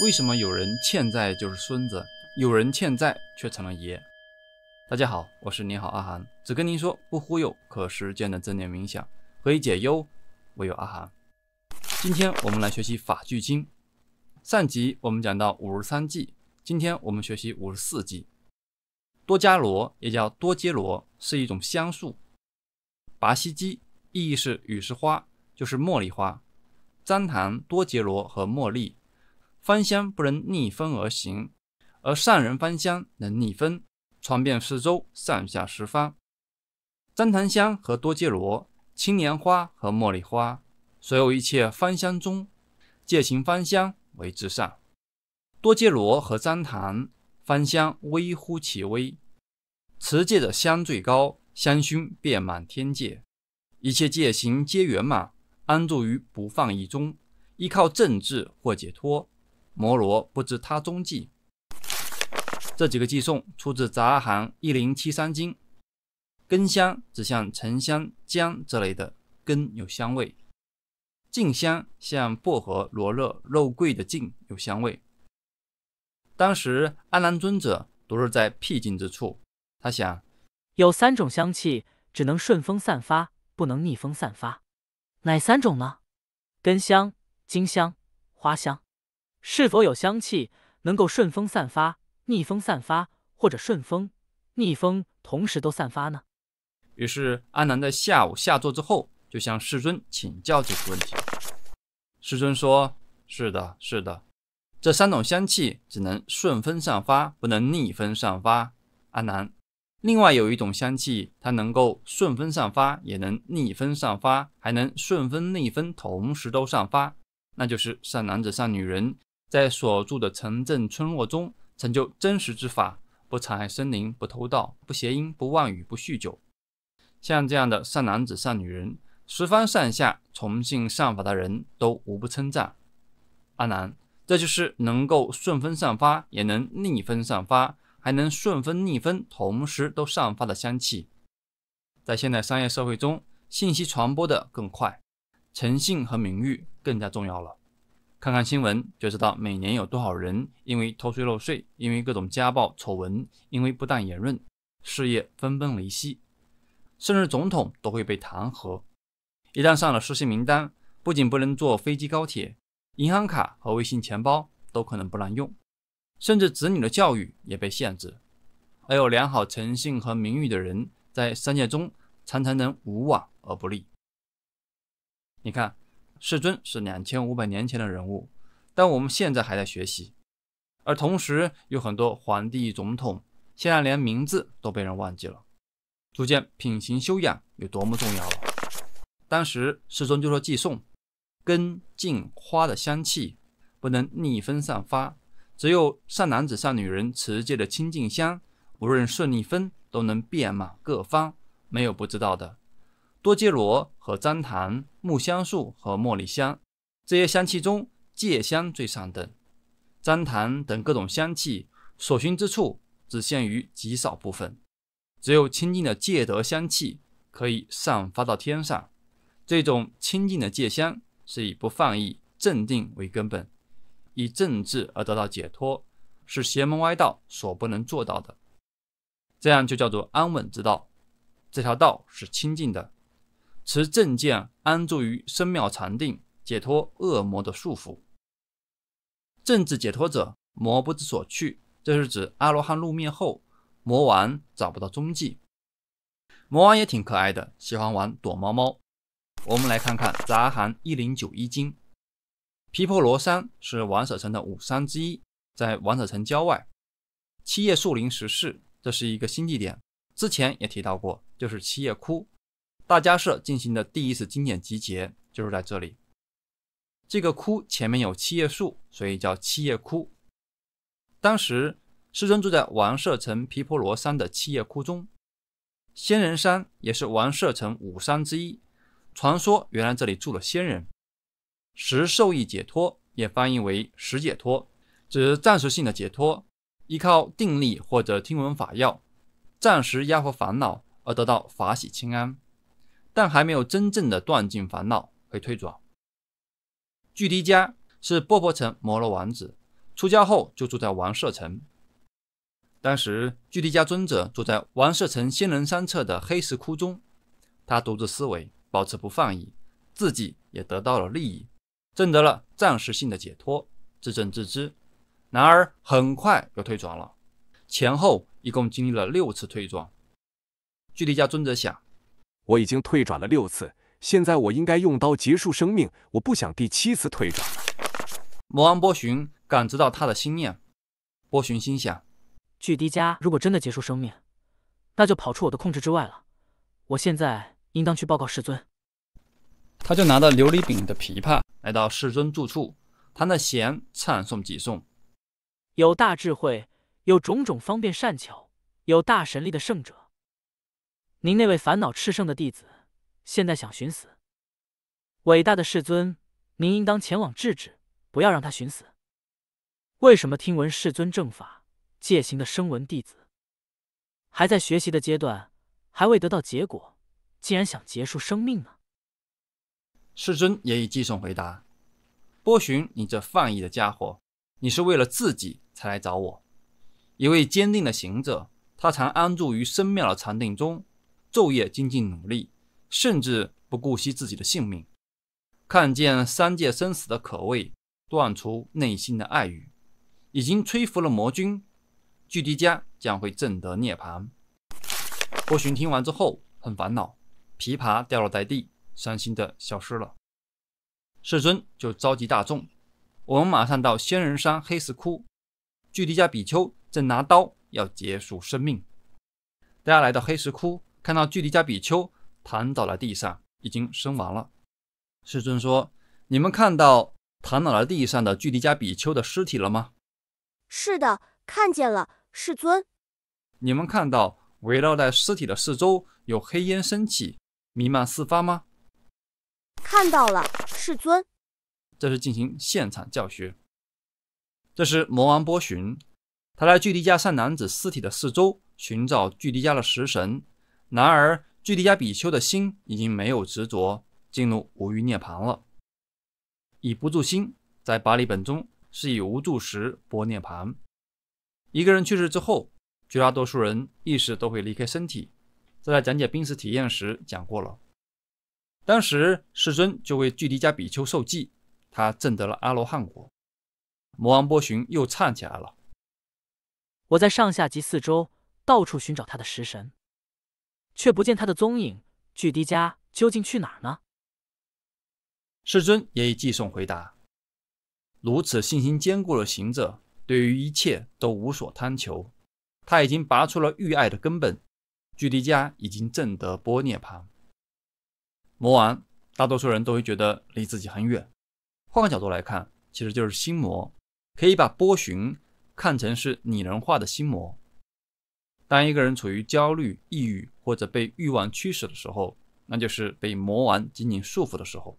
为什么有人欠债就是孙子，有人欠债却成了爷？大家好，我是你好阿涵，只跟您说不忽悠，可实践的正念冥想可以解忧，唯有阿涵。今天我们来学习《法句经》，上集我们讲到五十三计，今天我们学习五十四计。多伽罗也叫多杰罗，是一种香树。巴西基，意义是雨石花，就是茉莉花。旃檀多杰罗和茉莉。芳香不能逆风而行，而善人芳香能逆风，传遍四周上下十方。旃檀香和多杰罗、青莲花和茉莉花，所有一切芳香中，戒行芳香为至上。多杰罗和旃檀芳香微乎其微，持戒的香最高，香薰遍满天界，一切戒行皆圆满，安住于不放逸中，依靠正智或解脱。摩罗不知他踪迹。这几个寄送出自《杂行一零七三经。根香指向沉香、姜这类的根有香味。茎香像薄荷、罗勒、肉桂的茎有香味。当时安南尊者独是在僻静之处，他想有三种香气只能顺风散发，不能逆风散发，哪三种呢？根香、茎香、花香。是否有香气能够顺风散发、逆风散发，或者顺风、逆风同时都散发呢？于是阿南在下午下座之后，就向世尊请教这个问题。世尊说：“是的，是的，这三种香气只能顺风散发，不能逆风散发，阿南。另外有一种香气，它能够顺风散发，也能逆风散发，还能顺风逆风同时都散发，那就是善男子、善女人。”在所住的城镇村落中，成就真实之法，不残害生灵，不偷盗，不邪淫，不妄语，不酗酒。像这样的善男子、善女人，十方上下崇信善法的人都无不称赞。阿难，这就是能够顺风散发，也能逆风散发，还能顺风逆风同时都散发的香气。在现代商业社会中，信息传播的更快，诚信和名誉更加重要了。看看新闻就知道，每年有多少人因为偷税漏税，因为各种家暴丑闻，因为不当言论，事业分崩离析，甚至总统都会被弹劾。一旦上了失信名单，不仅不能坐飞机高铁，银行卡和微信钱包都可能不让用，甚至子女的教育也被限制。而有良好诚信和名誉的人，在商界中常常能无往而不利。你看。世尊是两千五百年前的人物，但我们现在还在学习，而同时有很多皇帝、总统，现在连名字都被人忘记了，足见品行修养有多么重要了。当时世尊就说：“寄送根净花的香气，不能逆风散发，只有善男子、善女人持戒的清净香，无论顺逆风都能遍满各方，没有不知道的。”多阶罗和旃檀、木香树和茉莉香，这些香气中，芥香最上等。旃檀等各种香气所熏之处，只限于极少部分。只有清净的戒德香气可以散发到天上。这种清净的戒香，是以不放逸、镇定为根本，以正治而得到解脱，是邪门歪道所不能做到的。这样就叫做安稳之道。这条道是清净的。持正见，安住于深妙禅定，解脱恶魔的束缚。政治解脱者，魔不知所去。这是指阿罗汉露面后，魔王找不到踪迹。魔王也挺可爱的，喜欢玩躲猫猫。我们来看看《杂行一零九一经》。毗婆罗山是王舍城的五山之一，在王舍城郊外。七叶树林石室，这是一个新地点，之前也提到过，就是七叶窟。大迦社进行的第一次经典集结就是在这里。这个窟前面有七叶树，所以叫七叶窟。当时师尊住在王舍城毗婆罗山的七叶窟中。仙人山也是王舍城五山之一，传说原来这里住了仙人。十受益解脱也翻译为十解脱，指暂时性的解脱，依靠定力或者听闻法药，暂时压服烦恼而得到法喜清安。但还没有真正的断尽烦恼会退转。距离迦是波婆城摩罗王子，出家后就住在王舍城。当时距离迦尊者住在王舍城仙人山侧的黑石窟中，他独自思维，保持不放逸，自己也得到了利益，挣得了暂时性的解脱，自证自知。然而很快又退转了，前后一共经历了六次退转。距离迦尊者想。我已经退转了六次，现在我应该用刀结束生命。我不想第七次退转。了。”魔王波旬感知到他的心念，波旬心想：巨迪迦如果真的结束生命，那就跑出我的控制之外了。我现在应当去报告世尊。他就拿着琉璃饼的琵琶，来到世尊住处，弹那弦，唱诵几诵。有大智慧，有种种方便善巧，有大神力的圣者。您那位烦恼炽盛的弟子，现在想寻死。伟大的世尊，您应当前往制止，不要让他寻死。为什么听闻世尊正法戒行的声闻弟子，还在学习的阶段，还未得到结果，竟然想结束生命呢？世尊也以偈颂回答：“波旬，你这放逸的家伙，你是为了自己才来找我。一位坚定的行者，他常安住于深妙的禅定中。”昼夜精进努力，甚至不顾惜自己的性命，看见三界生死的可畏，断除内心的爱欲，已经吹服了魔君，巨迪迦将会震得涅槃。波旬听完之后很烦恼，琵琶掉落在地，伤心的消失了。世尊就召集大众，我们马上到仙人山黑石窟，巨迪迦比丘正拿刀要结束生命，大家来到黑石窟。看到距离加比丘躺倒在地上，已经身亡了。世尊说：“你们看到躺倒在地上的距离迦比丘的尸体了吗？”“是的，看见了，世尊。”“你们看到围绕在尸体的四周有黑烟升起，弥漫四方吗？”“看到了，世尊。”这是进行现场教学。这时，魔王波旬，他在距离加善男子尸体的四周寻找距离加的食神。然而，距离加比丘的心已经没有执着，进入无欲涅槃了。以不住心，在巴利本中是以无住时波涅槃。一个人去世之后，绝大多数人意识都会离开身体。在讲解濒死体验时讲过了。当时世尊就为距离加比丘受记，他证得了阿罗汉果。魔王波旬又唱起来了：“我在上下及四周到处寻找他的食神。”却不见他的踪影，巨胝迦究竟去哪儿呢？世尊也以寄送回答：如此信心坚固的行者，对于一切都无所贪求，他已经拔出了欲爱的根本，巨胝迦已经证得波涅盘。魔王，大多数人都会觉得离自己很远，换个角度来看，其实就是心魔，可以把波寻看成是拟人化的心魔。当一个人处于焦虑、抑郁或者被欲望驱使的时候，那就是被魔王紧紧束缚的时候。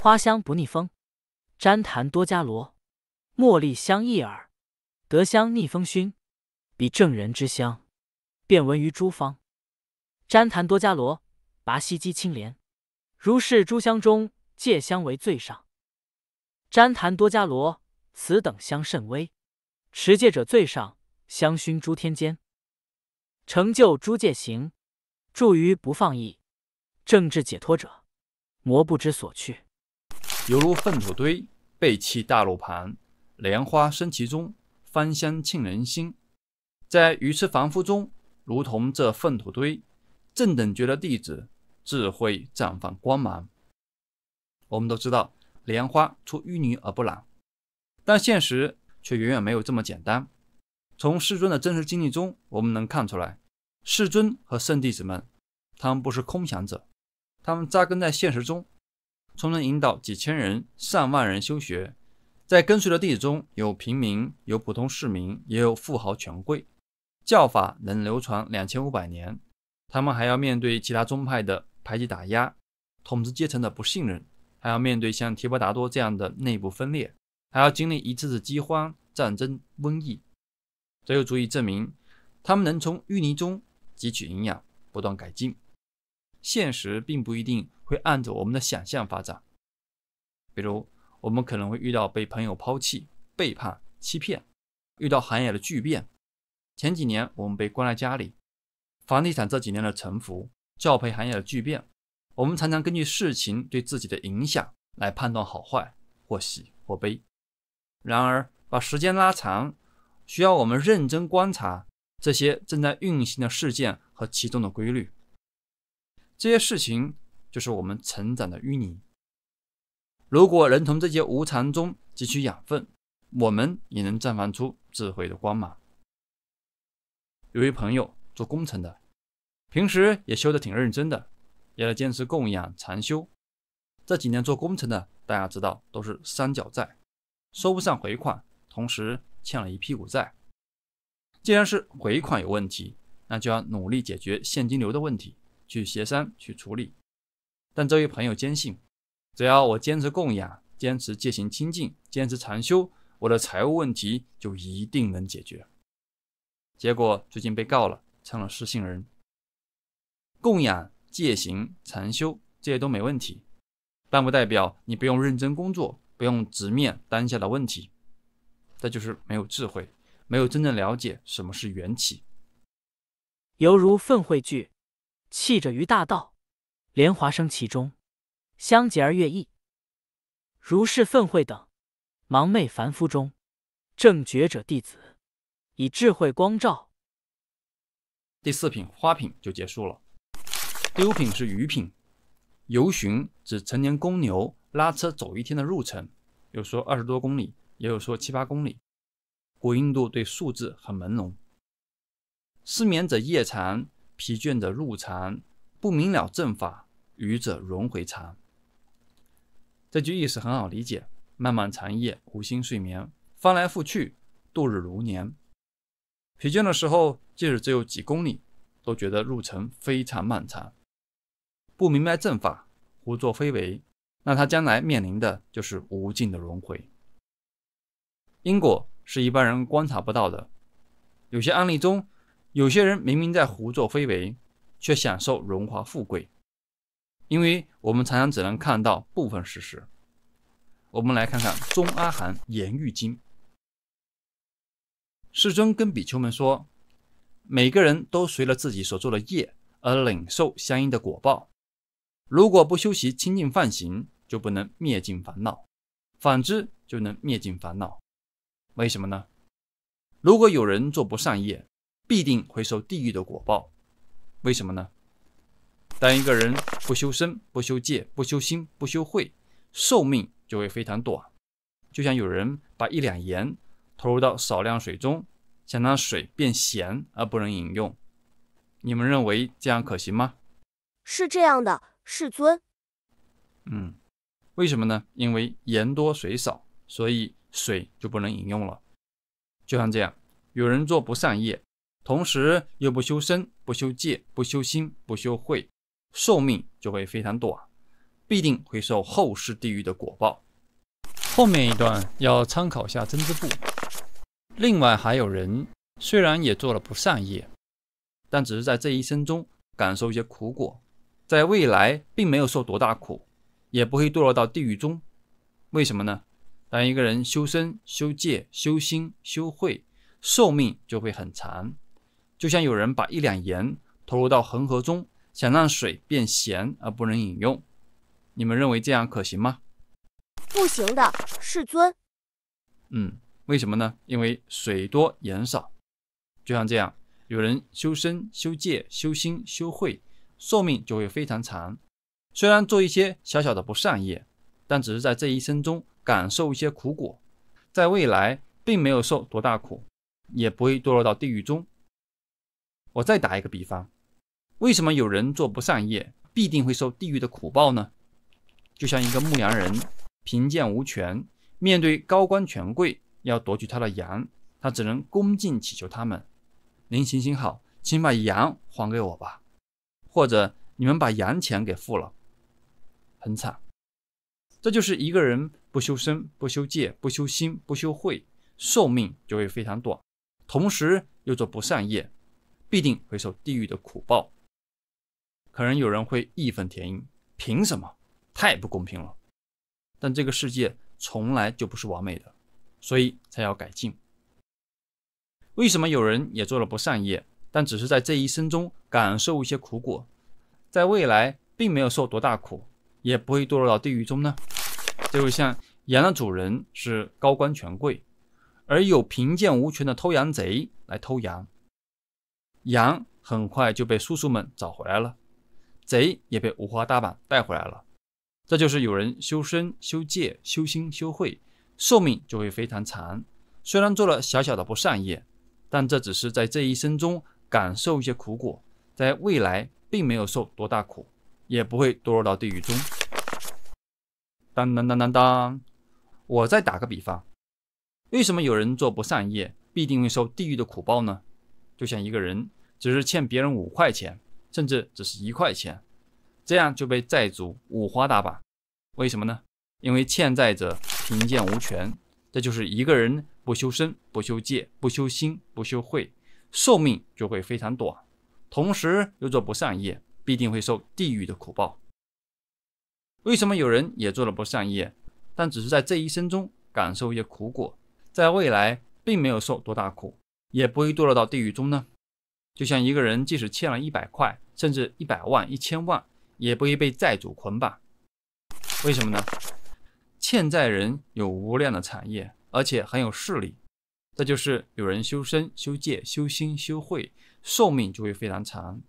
花香不逆风，旃檀多伽罗，茉莉香益尔，得香逆风熏，比正人之香，便闻于诸方。旃檀多伽罗，拔西基青莲，如是诸香中，戒香为最上。旃檀多伽罗，此等香甚微，持戒者最上。香薰诸天间，成就诸界行，住于不放逸，正治解脱者，魔不知所去，犹如粪土堆，背弃大路旁，莲花生其中，芳香沁人心。在愚痴凡夫中，如同这粪土堆，正等觉的弟子智慧绽放光芒。我们都知道，莲花出淤泥而不染，但现实却远远没有这么简单。从世尊的真实经历中，我们能看出来，世尊和圣弟子们，他们不是空想者，他们扎根在现实中，从能引导几千人、上万人修学，在跟随的弟子中有平民、有普通市民，也有富豪权贵。教法能流传两千五百年，他们还要面对其他宗派的排挤打压、统治阶层的不信任，还要面对像提婆达多这样的内部分裂，还要经历一次次饥荒、战争、瘟疫。这又足以证明，他们能从淤泥中汲取营养，不断改进。现实并不一定会按照我们的想象发展。比如，我们可能会遇到被朋友抛弃、背叛、欺骗，遇到行业的巨变。前几年，我们被关在家里；房地产这几年的沉浮，教培行业的巨变。我们常常根据事情对自己的影响来判断好坏或喜或悲。然而，把时间拉长。需要我们认真观察这些正在运行的事件和其中的规律。这些事情就是我们成长的淤泥。如果能从这些无常中汲取养分，我们也能绽放出智慧的光芒。有一朋友做工程的，平时也修得挺认真的，也在坚持供养禅修。这几年做工程的，大家知道都是三角债，收不上回款，同时。欠了一屁股债，既然是回款有问题，那就要努力解决现金流的问题，去协商去处理。但这位朋友坚信，只要我坚持供养、坚持戒行清净、坚持禅修，我的财务问题就一定能解决。结果最近被告了，成了失信人。供养、戒行、禅修这些都没问题，但不代表你不用认真工作，不用直面当下的问题。那就是没有智慧，没有真正了解什么是缘起，犹如粪秽聚，弃者于大道，莲华生其中，相结而悦意。如是粪秽等，盲昧凡夫中，正觉者弟子，以智慧光照。第四品花品就结束了。第五品是鱼品，游巡指成年公牛拉车走一天的路程，又说二十多公里。也有说七八公里。古印度对数字很朦胧。失眠者夜长，疲倦者入禅，不明了正法，愚者轮回禅。这句意思很好理解：漫漫长夜无心睡眠，翻来覆去度日如年。疲倦的时候，即使只有几公里，都觉得路程非常漫长。不明白正法，胡作非为，那他将来面临的就是无尽的轮回。因果是一般人观察不到的。有些案例中，有些人明明在胡作非为，却享受荣华富贵，因为我们常常只能看到部分事实。我们来看看《中阿含·言喻经》，世尊跟比丘们说：“每个人都随了自己所做的业而领受相应的果报。如果不修习清净放行，就不能灭尽烦恼；反之，就能灭尽烦恼。”为什么呢？如果有人做不善业，必定会受地狱的果报。为什么呢？当一个人不修身、不修戒、不修心、不修慧，寿命就会非常短。就像有人把一两盐投入到少量水中，想让水变咸而不能饮用，你们认为这样可行吗？是这样的，世尊。嗯，为什么呢？因为盐多水少，所以。水就不能饮用了，就像这样，有人做不善业，同时又不修身、不修戒、不修心、不修慧，寿命就会非常短，必定会受后世地狱的果报。后面一段要参考下曾之部。另外还有人虽然也做了不善业，但只是在这一生中感受一些苦果，在未来并没有受多大苦，也不会堕落到地狱中，为什么呢？当一个人修身、修戒、修心、修慧，寿命就会很长。就像有人把一两盐投入到恒河中，想让水变咸而不能饮用，你们认为这样可行吗？不行的，世尊。嗯，为什么呢？因为水多盐少。就像这样，有人修身、修戒、修心、修慧，寿命就会非常长。虽然做一些小小的不善业。但只是在这一生中感受一些苦果，在未来并没有受多大苦，也不会堕落到地狱中。我再打一个比方，为什么有人做不善业必定会受地狱的苦报呢？就像一个牧羊人，贫贱无权，面对高官权贵要夺取他的羊，他只能恭敬祈求他们：“您行行好，请把羊还给我吧，或者你们把羊钱给付了。”很惨。这就是一个人不修身、不修戒、不修心、不修慧，寿命就会非常短。同时又做不善业，必定会受地狱的苦报。可能有人会义愤填膺，凭什么？太不公平了！但这个世界从来就不是完美的，所以才要改进。为什么有人也做了不善业，但只是在这一生中感受一些苦果，在未来并没有受多大苦，也不会堕落到地狱中呢？就是像羊的主人是高官权贵，而有贫贱无权的偷羊贼来偷羊，羊很快就被叔叔们找回来了，贼也被五花大绑带回来了。这就是有人修身、修戒、修心、修慧，寿命就会非常长。虽然做了小小的不善业，但这只是在这一生中感受一些苦果，在未来并没有受多大苦，也不会堕落到地狱中。当当当当当，我再打个比方，为什么有人做不善业必定会受地狱的苦报呢？就像一个人只是欠别人五块钱，甚至只是一块钱，这样就被债主五花大绑，为什么呢？因为欠债者贫贱无权，这就是一个人不修身、不修戒、不修心、不修慧，寿命就会非常短，同时又做不善业，必定会受地狱的苦报。为什么有人也做了不善业，但只是在这一生中感受一些苦果，在未来并没有受多大苦，也不会堕落到地狱中呢？就像一个人即使欠了一百块，甚至一百万、一千万，也不会被债主捆绑。为什么呢？欠债人有无量的产业，而且很有势力。这就是有人修身、修戒、修心、修慧，寿命就会非常长。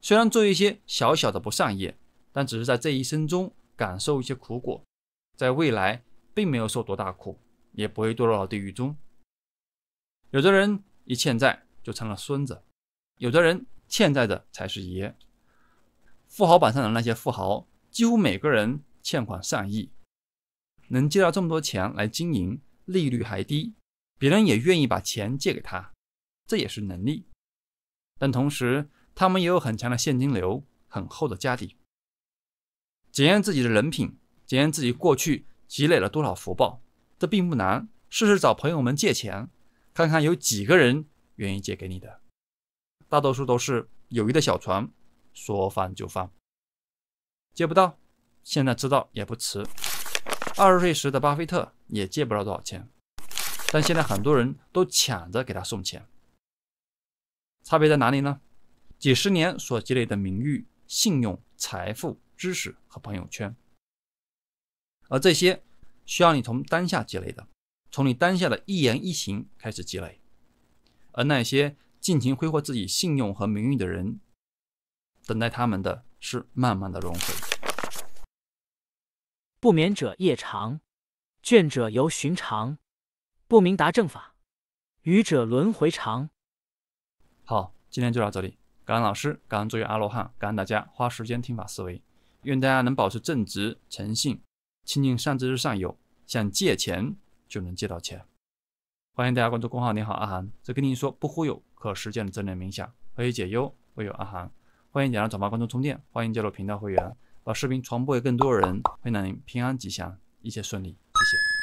虽然做一些小小的不善业，但只是在这一生中。感受一些苦果，在未来并没有受多大苦，也不会堕落到地狱中。有的人一欠债就成了孙子，有的人欠债的才是爷。富豪榜上的那些富豪，几乎每个人欠款上亿，能借到这么多钱来经营，利率还低，别人也愿意把钱借给他，这也是能力。但同时，他们也有很强的现金流，很厚的家底。检验自己的人品，检验自己过去积累了多少福报，这并不难。试试找朋友们借钱，看看有几个人愿意借给你的。大多数都是友谊的小船，说翻就翻。借不到，现在知道也不迟。二十岁时的巴菲特也借不到多少钱，但现在很多人都抢着给他送钱。差别在哪里呢？几十年所积累的名誉、信用、财富、知识。和朋友圈，而这些需要你从当下积累的，从你当下的一言一行开始积累。而那些尽情挥霍自己信用和名誉的人，等待他们的是慢慢的轮回。不眠者夜长，倦者由寻常，不明达正法，愚者轮回长。好，今天就到这里，感恩老师，感恩作业阿罗汉，感恩大家花时间听法思维。愿大家能保持正直、诚信，亲近善知识善友，想借钱就能借到钱。欢迎大家关注公号“你好阿涵”，这跟您说不忽悠，可实践的正念冥想，可以解忧，唯有阿涵。欢迎点赞、转发、关注、充电，欢迎加入频道会员，把视频传播给更多人，愿您平安吉祥，一切顺利，谢谢。